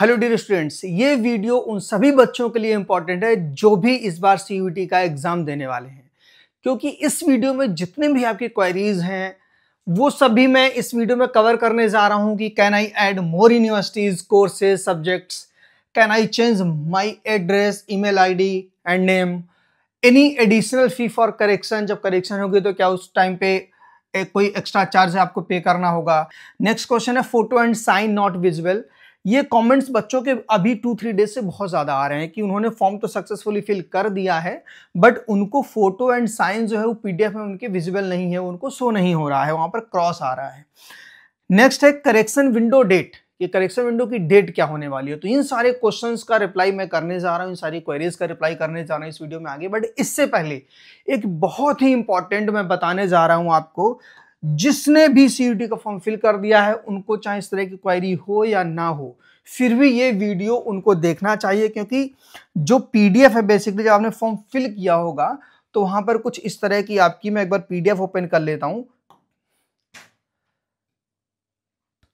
hello dear students ये video उन सभी बच्चों के लिए इम्पॉर्टेंट है जो भी इस बार सी का एग्ज़ाम देने वाले हैं क्योंकि इस वीडियो में जितने भी आपकी क्वेरीज हैं वो सभी मैं इस वीडियो में कवर करने जा रहा हूँ कि can I add more universities courses subjects can I change my address email I D and name any additional fee for correction जब करेक्शन होगी तो क्या उस टाइम पे एक कोई एक्स्ट्रा चार्ज आपको पे करना होगा नेक्स्ट क्वेश्चन है photo and sign not visual ये कमेंट्स बच्चों के अभी टू थ्री डेज से बहुत ज़्यादा आ रहे हैं कि उन्होंने फॉर्म तो सक्सेसफुली फिल कर दिया है बट उनको फोटो एंड साइन जो है वो पीडीएफ में उनके विजिबल नहीं है उनको शो नहीं हो रहा है वहाँ पर क्रॉस आ रहा है नेक्स्ट है करेक्शन विंडो डेट ये करेक्शन विंडो की डेट क्या होने वाली है तो इन सारे क्वेश्चंस का रिप्लाई मैं करने जा रहा हूँ इन सारी क्वेरीज का रिप्लाई करने जा रहा हूँ इस वीडियो में आगे बट इससे पहले एक बहुत ही इंपॉर्टेंट मैं बताने जा रहा हूँ आपको जिसने भी सी का फॉर्म फिल कर दिया है उनको चाहे इस तरह की क्वायरी हो या ना हो फिर भी ये वीडियो उनको देखना चाहिए क्योंकि जो पीडीएफ है बेसिकली जब आपने फॉर्म फिल किया होगा तो वहां पर कुछ इस तरह की आपकी मैं एक बार पीडीएफ ओपन कर लेता हूं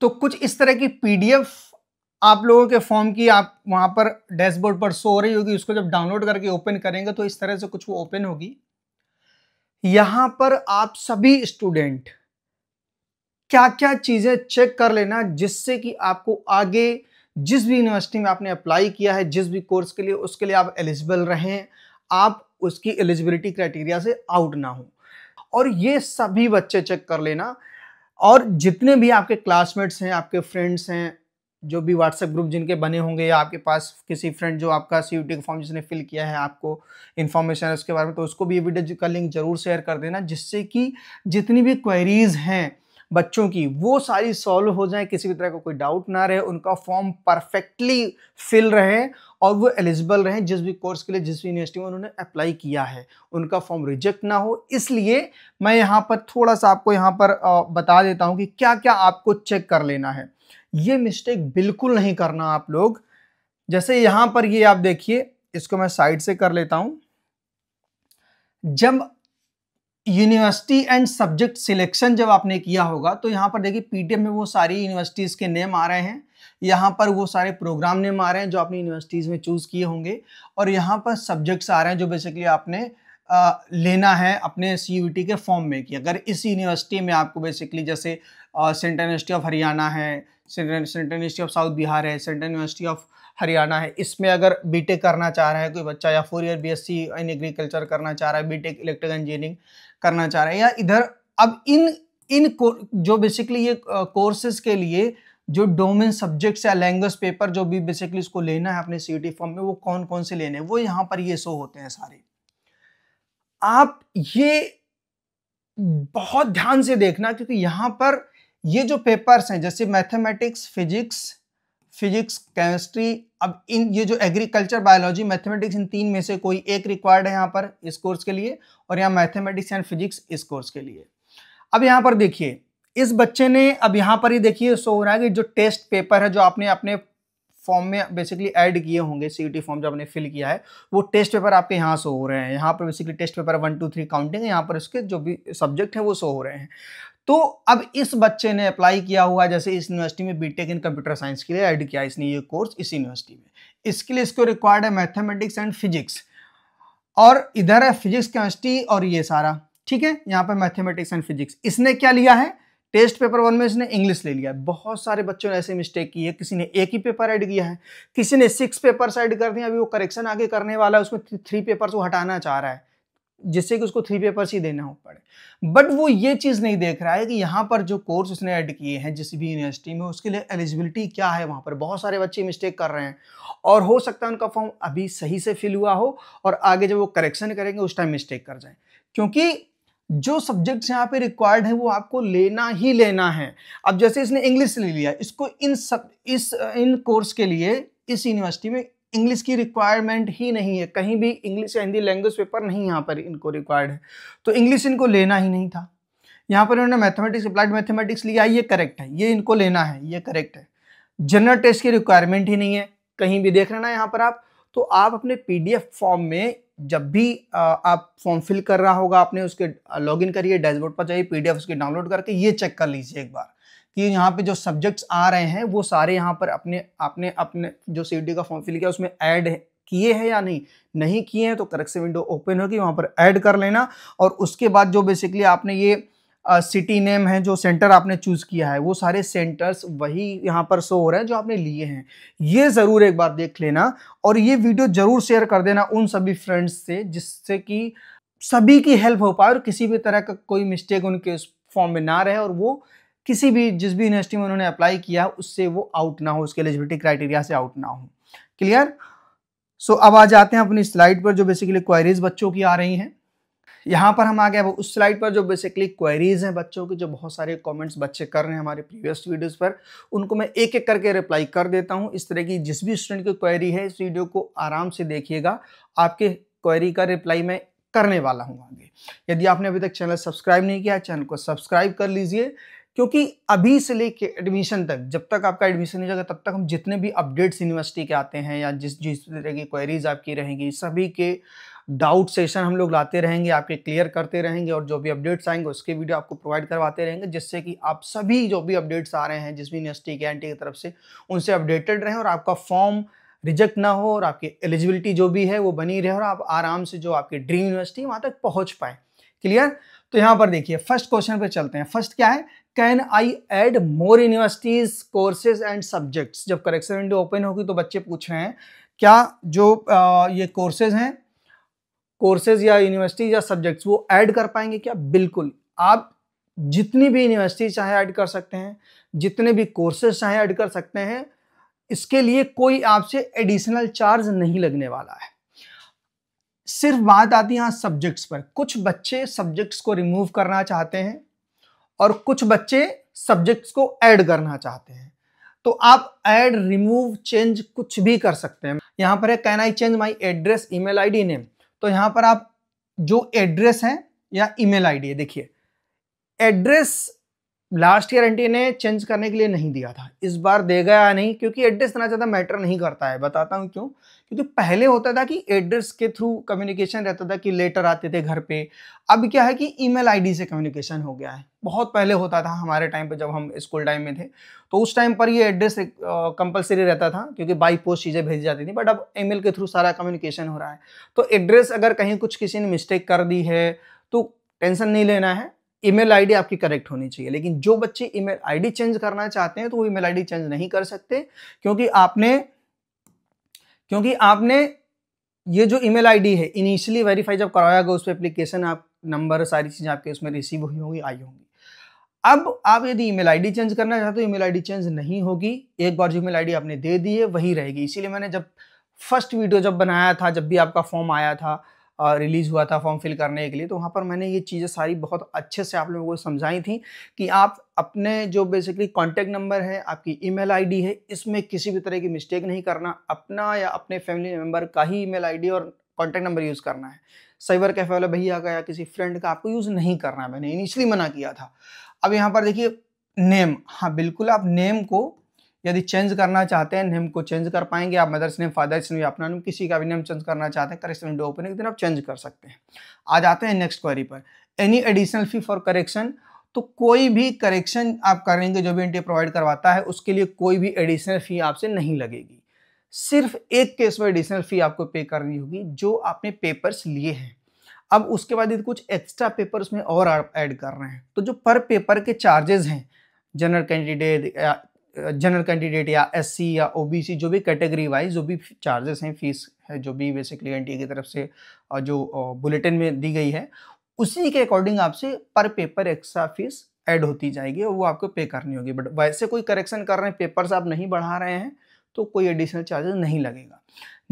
तो कुछ इस तरह की पीडीएफ आप लोगों के फॉर्म की आप वहां पर डैशबोर्ड पर शो हो रही होगी उसको जब डाउनलोड करके ओपन करेंगे तो इस तरह से कुछ वो ओपन होगी यहां पर आप सभी स्टूडेंट क्या क्या चीज़ें चेक कर लेना जिससे कि आपको आगे जिस भी यूनिवर्सिटी में आपने अप्लाई किया है जिस भी कोर्स के लिए उसके लिए आप एलिजिबल रहें आप उसकी एलिजिबिलिटी क्राइटेरिया से आउट ना हो और ये सभी बच्चे चेक कर लेना और जितने भी आपके क्लासमेट्स हैं आपके फ्रेंड्स हैं जो भी व्हाट्सएप ग्रुप जिनके बने होंगे या आपके पास किसी फ्रेंड जो आपका सी यू का फॉर्म जिसने फिल किया है आपको इन्फॉर्मेशन है उसके बारे में तो उसको भी ये वीडियो का लिंक जरूर शेयर कर देना जिससे कि जितनी भी क्वेरीज हैं बच्चों की वो सारी सॉल्व हो जाए किसी भी तरह का कोई डाउट ना रहे उनका फॉर्म परफेक्टली फिल रहे और वो एलिजिबल रहे जिस भी कोर्स के लिए जिस भी यूनिवर्सिटी में उन्होंने अप्लाई किया है उनका फॉर्म रिजेक्ट ना हो इसलिए मैं यहाँ पर थोड़ा सा आपको यहाँ पर बता देता हूँ कि क्या क्या आपको चेक कर लेना है ये मिस्टेक बिल्कुल नहीं करना आप लोग जैसे यहाँ पर ये आप देखिए इसको मैं साइड से कर लेता हूँ जब यूनिवर्सिटी एंड सब्जेक्ट सिलेक्शन जब आपने किया होगा तो यहाँ पर देखिए पीटीएम में वो सारी यूनिवर्सिटीज़ के नेम आ रहे हैं यहाँ पर वो सारे प्रोग्राम नेम आ रहे हैं जो आपने यूनिवर्सिटीज़ में चूज़ किए होंगे और यहाँ पर सब्जेक्ट्स आ रहे हैं जो बेसिकली आपने आ, लेना है अपने सी के फॉर्म में कि अगर इस यूनिवर्सिटी में आपको बेसिकली जैसे सेंट्रल यूनिवर्सिटी ऑफ हरियाणा है central university of south Bihar है सेंट्रल यूनिवर्सिटी ऑफ हरियाणा है इसमें अगर बीटेक करना चाह रहा है कोई बच्चा या four year BSc in agriculture करना चाह रहा है बीटेक इलेक्ट्रिकल इंजीनियरिंग करना चाह रहे हैं या इधर अब इन इन जो बेसिकली ये कोर्सेज के लिए जो डोमेन सब्जेक्ट्स या लैंग्वेज पेपर जो भी बेसिकली इसको लेना है अपने सी फॉर्म e में वो कौन कौन से लेने हैं वो यहाँ पर ये शो होते हैं सारे आप ये बहुत ध्यान से देखना क्योंकि यहाँ पर ये जो पेपर्स हैं जैसे मैथमेटिक्स फिजिक्स फिजिक्स केमिस्ट्री अब इन ये जो एग्रीकल्चर बायोलॉजी मैथमेटिक्स इन तीन में से कोई एक रिक्वायर्ड है यहाँ पर इस कोर्स के लिए और यहाँ मैथमेटिक्स एंड फिजिक्स इस कोर्स के लिए अब यहाँ पर देखिए इस बच्चे ने अब यहाँ पर ही देखिए सो हो रहा है कि जो टेस्ट पेपर है जो आपने अपने फॉर्म में बेसिकली ऐड किए होंगे सी फॉर्म जो आपने फिल किया है वो टेस्ट पेपर आपके यहाँ सो हो रहे हैं यहाँ पर basically test paper one two three counting है यहाँ पर उसके जो भी सब्जेक्ट है वो सो हो रहे हैं तो अब इस बच्चे ने अप्लाई किया हुआ जैसे इस यूनिवर्सिटी में बीटेक इन कंप्यूटर साइंस के लिए एड किया इसने ये कोर्स इस यूनिवर्सिटी में इसके लिए इसको रिक्वायर्ड है मैथमेटिक्स एंड फिजिक्स और इधर है फिजिक्स केमिस्ट्री और ये सारा ठीक है यहाँ पर मैथमेटिक्स एंड फिजिक्स इसने क्या लिया है टेस्ट पेपर वन में इसने इंग्लिश ले लिया बहुत सारे बच्चों ने ऐसे मिस्टेक की है किसी ने एक ही पेपर ऐड किया है किसी ने सिक्स पेपर्स ऐड कर दिए अभी वो करेक्शन आगे करने वाला है उसमें थ्री पेपर्स वो हटाना चाह रहा है जिससे कि उसको थ्री पेपर्स ही देना हो पड़े बट वो ये चीज़ नहीं देख रहा है कि यहाँ पर जो कोर्स उसने ऐड किए हैं जिस भी यूनिवर्सिटी में उसके लिए एलिजिबिलिटी क्या है वहाँ पर बहुत सारे बच्चे मिस्टेक कर रहे हैं और हो सकता है उनका फॉर्म अभी सही से फिल हुआ हो और आगे जब वो करेक्शन करेंगे उस टाइम मिस्टेक कर जाए क्योंकि जो सब्जेक्ट्स यहाँ पे रिक्वायर्ड है वो आपको लेना ही लेना है अब जैसे इसने इंग्लिश ले लिया इसको इन सब इस इन कोर्स के लिए इस यूनिवर्सिटी में इंग्लिश की रिक्वायरमेंट ही नहीं है कहीं भी इंग्लिश या हिंदी लैंग्वेज पेपर नहीं यहाँ पर इनको रिक्वायर्ड है तो इंग्लिश इनको लेना ही नहीं था यहाँ पर इन्होंने मैथमेटिक्स अप्लाइड मैथमेटिक्स लिया ये करेक्ट है ये इनको लेना है ये करेक्ट है जनरल टेस्ट की रिक्वायरमेंट ही नहीं है कहीं भी देख लेना यहाँ पर आप तो आप अपने पीडीएफ फॉर्म में जब भी आप फॉर्म फिल कर रहा होगा आपने उसके लॉगिन करिए डैशबोर्ड पर जाइए पीडीएफ उसके डाउनलोड करके ये चेक कर लीजिए एक बार कि यहाँ पे जो सब्जेक्ट्स आ रहे हैं वो सारे यहाँ पर अपने आपने अपने जो सी का फॉर्म फिल किया उसमें ऐड किए हैं या नहीं नहीं किए हैं तो करेक्ट से विंडो ओपन होगी वहाँ पर ऐड कर लेना और उसके बाद जो बेसिकली आपने ये सिटी uh, नेम है जो सेंटर आपने चूज़ किया है वो सारे सेंटर्स वही यहाँ पर शो हो रहे हैं जो आपने लिए हैं ये ज़रूर एक बार देख लेना और ये वीडियो ज़रूर शेयर कर देना उन सभी फ्रेंड्स से जिससे कि सभी की हेल्प हो पाए और किसी भी तरह का कोई मिस्टेक उनके फॉर्म में ना रहे और वो किसी भी जिस भी यूनिवर्सिटी में उन्होंने अप्लाई किया उससे वो आउट ना हो उसके एलिजिबिलिटी क्राइटेरिया से आउट ना हो क्लियर सो अब आ जाते हैं अपनी स्लाइड पर जो बेसिकली क्वायरीज बच्चों की आ रही हैं यहाँ पर हम आ गए उस स्लाइड पर जो बेसिकली क्वेरीज हैं बच्चों की जो बहुत सारे कमेंट्स बच्चे कर रहे हैं हमारे प्रीवियस वीडियोस पर उनको मैं एक एक करके रिप्लाई कर देता हूँ इस तरह की जिस भी स्टूडेंट की क्वेरी है इस वीडियो को आराम से देखिएगा आपके क्वेरी का रिप्लाई मैं करने वाला हूँ आगे यदि आपने अभी तक चैनल सब्सक्राइब नहीं किया चैनल को सब्सक्राइब कर लीजिए क्योंकि अभी से लेके एडमिशन तक जब तक आपका एडमिशन नहीं जाएगा तब तक हम जितने भी अपडेट्स यूनिवर्सिटी के आते हैं या जिस जिस तरह की क्वेरीज आपकी रहेंगी सभी के डाउट सेशन हम लोग लाते रहेंगे आपके क्लियर करते रहेंगे और जो भी अपडेट्स आएंगे उसके वीडियो आपको प्रोवाइड करवाते रहेंगे जिससे कि आप सभी जो भी अपडेट्स आ रहे हैं जिस भी यूनिवर्सिटी के एन की तरफ से उनसे अपडेटेड रहें और आपका फॉर्म रिजेक्ट ना हो और आपकी एलिजिबिलिटी जो भी है वो बनी रहे और आप आराम से जो आपकी ड्रीम यूनिवर्सिटी वहाँ तक पहुँच पाए क्लियर तो यहाँ पर देखिए फर्स्ट क्वेश्चन पे चलते हैं फर्स्ट क्या है can I add more universities courses and subjects जब करेक्शन विंडो ओपन होगी तो बच्चे पूछ रहे हैं क्या जो आ, ये कोर्सेज हैं कोर्सेज या यूनिवर्सिटीज या सब्जेक्ट्स वो ऐड कर पाएंगे क्या बिल्कुल आप जितनी भी यूनिवर्सिटी चाहे ऐड कर सकते हैं जितने भी कोर्सेज चाहे ऐड कर सकते हैं इसके लिए कोई आपसे एडिशनल चार्ज नहीं लगने वाला है सिर्फ बात आती है यहाँ सब्जेक्ट्स पर कुछ बच्चे सब्जेक्ट्स को रिमूव करना चाहते हैं और कुछ बच्चे सब्जेक्ट्स को ऐड करना चाहते हैं तो आप ऐड रिमूव चेंज कुछ भी कर सकते हैं यहाँ पर है can I change my address I D name तो यहाँ पर आप जो एड्रेस है या ईमेल आईडी है देखिए एड्रेस लास्ट ईयर एंटी ने चेंज करने के लिए नहीं दिया था इस बार देगा या नहीं क्योंकि एड्रेस इतना ज़्यादा मैटर नहीं करता है बताता हूँ क्यों क्योंकि पहले होता था कि एड्रेस के थ्रू कम्युनिकेशन रहता था कि लेटर आते थे घर पे अब क्या है कि ईमेल आईडी से कम्युनिकेशन हो गया है बहुत पहले होता था हमारे टाइम पर जब हम स्कूल टाइम में थे तो उस टाइम पर ये एड्रेस कंपलसरी रहता था क्योंकि बाई पोस्ट चीज़ें भेजी जाती थी बट अब ई के थ्रू सारा कम्युनिकेशन हो रहा है तो एड्रेस अगर कहीं कुछ किसी ने मिस्टेक कर दी है तो टेंशन नहीं लेना है ईमेल आईडी आपकी करेक्ट होनी चाहिए लेकिन जो बच्चे ईमेल आईडी चेंज करना चाहते हैं तो वो ईमेल आईडी चेंज नहीं कर सकते क्योंकि आपने क्योंकि आपने ये जो ईमेल आईडी है इनिशियली वेरीफाई जब कराया गया उस पर एप्लीकेशन आप नंबर सारी चीज़ें आपके उसमें रिसीव हुई होंगी आई होंगी अब आप यदि ईमेल आईडी चेंज करना चाहते हो ईमेल आईडी चेंज नहीं होगी एक बार जो ईमेल आईडी आपने दे दी है वही रहेगी इसीलिए मैंने जब फर्स्ट वीडियो जब बनाया था जब भी आपका फॉर्म आया था रिलीज़ हुआ था फॉर्म फिल करने के लिए तो वहाँ पर मैंने ये चीज़ें सारी बहुत अच्छे से आप लोगों को समझाई थी कि आप अपने जो बेसिकली कॉन्टैक्ट नंबर है आपकी ईमेल आईडी है इसमें किसी भी तरह की मिस्टेक नहीं करना अपना या अपने फैमिली मेम्बर का ही ई मेल और कॉन्टैक्ट नंबर यूज़ करना है साइबर कैफे वाला भैया का या किसी फ्रेंड का आपको यूज़ नहीं करना है मैंने इनिशली मना किया था अब यहाँ पर देखिए नेम हाँ बिल्कुल आप नेम को यदि चेंज करना चाहते हैं नेम को चेंज कर पाएंगे आप मदर्स नेम फादर्स नेम अपना नेम किसी का भी नेम चेंज करना चाहते हैं ओपन ओपनिंग दिन आप चेंज कर सकते हैं आ जाते हैं नेक्स्ट क्वेरी पर any additional fee for correction तो कोई भी करेक्शन आप करेंगे जो भी एनटीए प्रोवाइड करवाता है उसके लिए कोई भी एडिशनल फ़ी आपसे नहीं लगेगी सिर्फ एक केस में एडिशनल फ़ी आपको पे करनी होगी जो आपने पेपर्स लिए हैं अब उसके बाद यदि कुछ एक्स्ट्रा पेपर उसमें और ऐड कर रहे हैं तो जो पर पेपर के चार्जेज हैं जनरल कैंडिडेट जनरल कैंडिडेट या एस या ओ जो भी कैटेगरी वाइज जो भी चार्जेस हैं फीस है जो भी बेसिकली एन की तरफ से जो बुलेटिन में दी गई है उसी के अकॉर्डिंग आपसे पर पेपर एक्स्ट्रा फीस ऐड होती जाएगी और वो आपको पे करनी होगी बट वैसे कोई करेक्शन कर रहे हैं पेपर्स आप नहीं बढ़ा रहे हैं तो कोई एडिशनल चार्जेस नहीं लगेगा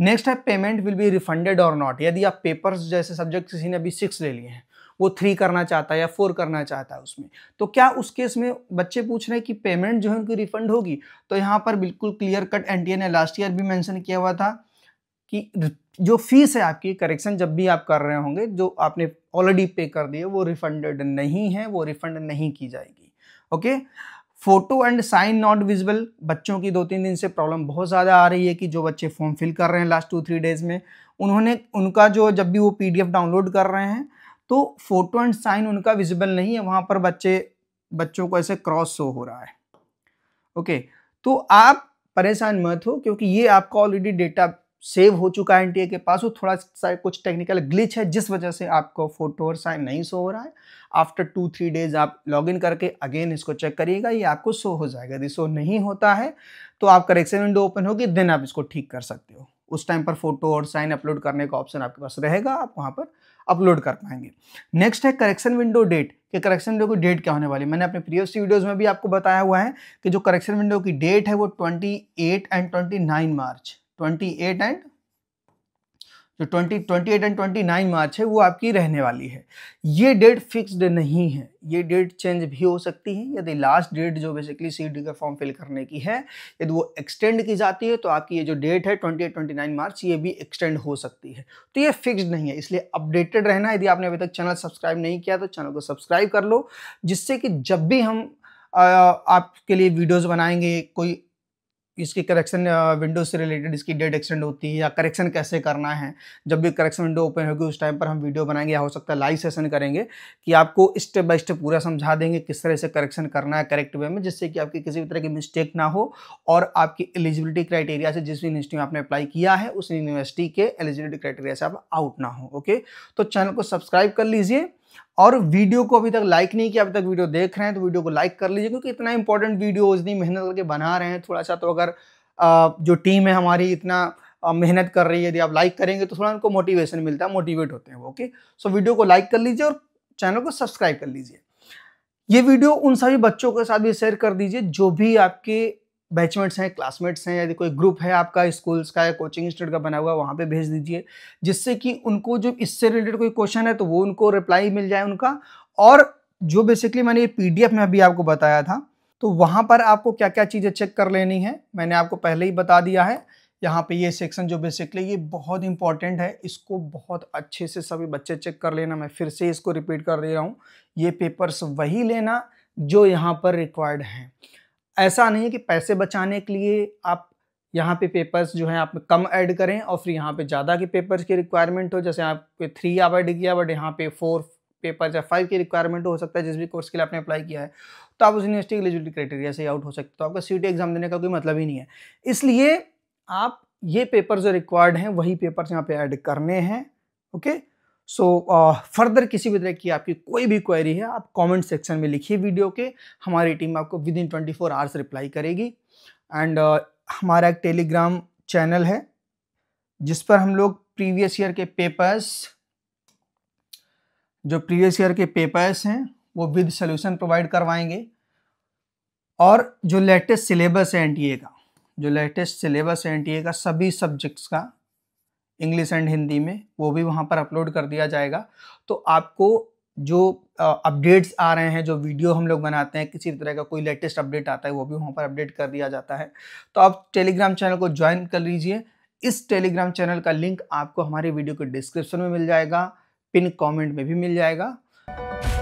नेक्स्ट है पेमेंट विल बी रिफंडेड और नॉट यदि आप पेपर्स जैसे सब्जेक्ट किसी ने अभी सिक्स ले लिए हैं वो थ्री करना चाहता है या फोर करना चाहता है उसमें तो क्या उस केस में बच्चे पूछ रहे हैं कि पेमेंट जो है उनकी रिफंड होगी तो यहाँ पर बिल्कुल क्लियर कट एन ने लास्ट ईयर भी मैंशन किया हुआ था कि जो फीस है आपकी करेक्शन जब भी आप कर रहे होंगे जो आपने ऑलरेडी पे कर दिए वो रिफंडेड नहीं है वो रिफंड नहीं की जाएगी okay photo and sign not visible बच्चों की दो तीन दिन से प्रॉब्लम बहुत ज़्यादा आ रही है कि जो बच्चे फॉर्म फिल कर रहे हैं लास्ट टू थ्री डेज़ में उन्होंने उनका जो जब भी वो पीडीएफ डाउनलोड कर रहे हैं तो फोटो एंड साइन उनका विजिबल नहीं है वहाँ पर बच्चे बच्चों को ऐसे क्रॉस शो हो रहा है ओके तो आप परेशान मत हो क्योंकि ये आपका ऑलरेडी डेटा सेव हो चुका है एनटीए के पास वो थोड़ा सा कुछ टेक्निकल ग्लिच है जिस वजह से आपको फोटो और साइन नहीं शो हो रहा है आफ्टर टू थ्री डेज आप लॉगिन करके अगेन इसको चेक करिएगा ये आपको शो हो जाएगा यदि शो नहीं होता है तो आप करेक्शन विंडो ओपन होगी देन आप इसको ठीक कर सकते हो उस टाइम पर फोटो और साइन अपलोड करने का ऑप्शन आपके पास रहेगा आप वहाँ पर अपलोड कर पाएंगे नेक्स्ट है करेक्शन विंडो डेट कि करेक्शन विंडो की डेट क्या होने वाली मैंने अपने प्रीवियस वीडियोस में भी आपको बताया हुआ है कि जो करेक्शन विंडो की डेट है वो 28 एंड 29 मार्च 28 एंड जो twenty twenty eight and twenty nine March है वो आपकी रहने वाली है ये डेट फिक्स्ड नहीं है ये डेट चेंज भी हो सकती है यदि लास्ट डेट जो बेसिकली सी डी का फॉर्म फिल करने की है यदि वो एक्सटेंड की जाती है तो आपकी ये जो डेट है twenty eight twenty nine March ये भी एक्सटेंड हो सकती है तो ये फिक्स्ड नहीं है इसलिए अपडेटेड रहना यदि आपने अभी तक चैनल सब्सक्राइब नहीं किया तो चैनल को सब्सक्राइब कर लो जिससे कि जब भी हम आपके लिए वीडियोज़ बनाएंगे कोई इसकी करेक्शन विंडो से रिलेटेड इसकी डेट एक्सटेंड होती है या करेक्शन कैसे करना है जब भी करेक्शन विंडो ओपन होगी उस टाइम पर हम वीडियो बनाएंगे या हो सकता है लाइव सेशन करेंगे कि आपको स्टेप बाय स्टेप पूरा समझा देंगे किस तरह से करेक्शन करना है करेक्ट वे में जिससे कि आपकी किसी भी तरह की मिस्टेक ना हो और आपकी एलिजिबिलिटी क्राइटेरिया से जिस यूनिवर्सिटी में आपने अप्लाई किया है उस यूनिवर्सिटी के एलिजिबिलिटी क्राइटेरिया से आप आउट ना हो ओके तो चैनल को सब्सक्राइब कर लीजिए और वीडियो को अभी तक लाइक नहीं किया अभी तक वीडियो देख रहे हैं तो वीडियो को लाइक कर लीजिए क्योंकि इतना इंपॉर्टेंट वीडियो इतनी मेहनत करके बना रहे हैं थोड़ा सा तो अगर जो टीम है हमारी इतना मेहनत कर रही है यदि आप लाइक करेंगे तो थोड़ा उनको मोटिवेशन मिलता है मोटिवेट होते हैं ओके सो वीडियो को लाइक कर लीजिए और चैनल को सब्सक्राइब कर लीजिए ये वीडियो उन सभी बच्चों के साथ भी शेयर कर दीजिए जो भी आपके बैचमेट्स हैं क्लासमेट्स हैं यदि कोई ग्रुप है आपका स्कूल्स का या कोचिंग इंस्टीट्यूट का बना हुआ वहाँ पर भेज दीजिए जिससे कि उनको जो इससे रिलेटेड कोई क्वेश्चन है तो वो उनको रिप्लाई मिल जाए उनका और जो बेसिकली मैंने ये पी में अभी आपको बताया था तो वहाँ पर आपको क्या क्या चीज़ें चेक कर लेनी है मैंने आपको पहले ही बता दिया है यहाँ पे ये सेक्शन जो बेसिकली ये बहुत इंपॉर्टेंट है इसको बहुत अच्छे से सभी बच्चे चेक कर लेना मैं फिर से इसको रिपीट कर दे रहा हूँ ये पेपर्स वही लेना जो यहाँ पर रिक्वायर्ड हैं ऐसा नहीं है कि पैसे बचाने के लिए आप यहाँ पे पेपर्स जो हैं आप कम ऐड करें और फिर यहाँ पे ज़्यादा के पेपर्स की रिक्वायरमेंट हो जैसे आपके थ्री आप ऐड किया बट यहाँ पे फोर पेपर या फाइव की रिक्वायरमेंट हो सकता है जिस भी कोर्स के लिए आपने अप्लाई किया है तो आप उस यूनिवर्सिटी के एलिजिबिलिटी क्राइटेरिया से आउट हो सकते हो तो आपका सी एग्जाम देने का कोई मतलब ही नहीं है इसलिए आप ये पेपर जो रिक्वायर्ड हैं वही पेपर्स यहाँ पे ऐड करने हैं ओके सो फर्दर uh, किसी भी तरह की आपकी कोई भी क्वेरी है आप कमेंट सेक्शन में लिखिए वीडियो के हमारी टीम आपको within twenty four hours reply करेगी एंड uh, हमारा एक टेलीग्राम चैनल है जिस पर हम लोग प्रीवियस ईयर के पेपर्स जो प्रीवियस ईयर के पेपर्स हैं वो विद सोल्यूशन प्रोवाइड करवाएंगे और जो लेटेस्ट सिलेबस है एन का जो लेटेस्ट सिलेबस है एन का सभी सब्जेक्ट्स का इंग्लिश एंड हिंदी में वो भी वहाँ पर अपलोड कर दिया जाएगा तो आपको जो अपडेट्स आ रहे हैं जो वीडियो हम लोग बनाते हैं किसी तरह का कोई लेटेस्ट अपडेट आता है वो भी वहाँ पर अपडेट कर दिया जाता है तो आप टेलीग्राम चैनल को ज्वाइन कर लीजिए इस टेलीग्राम चैनल का लिंक आपको हमारे वीडियो के डिस्क्रिप्शन में मिल जाएगा पिन कमेंट में भी मिल जाएगा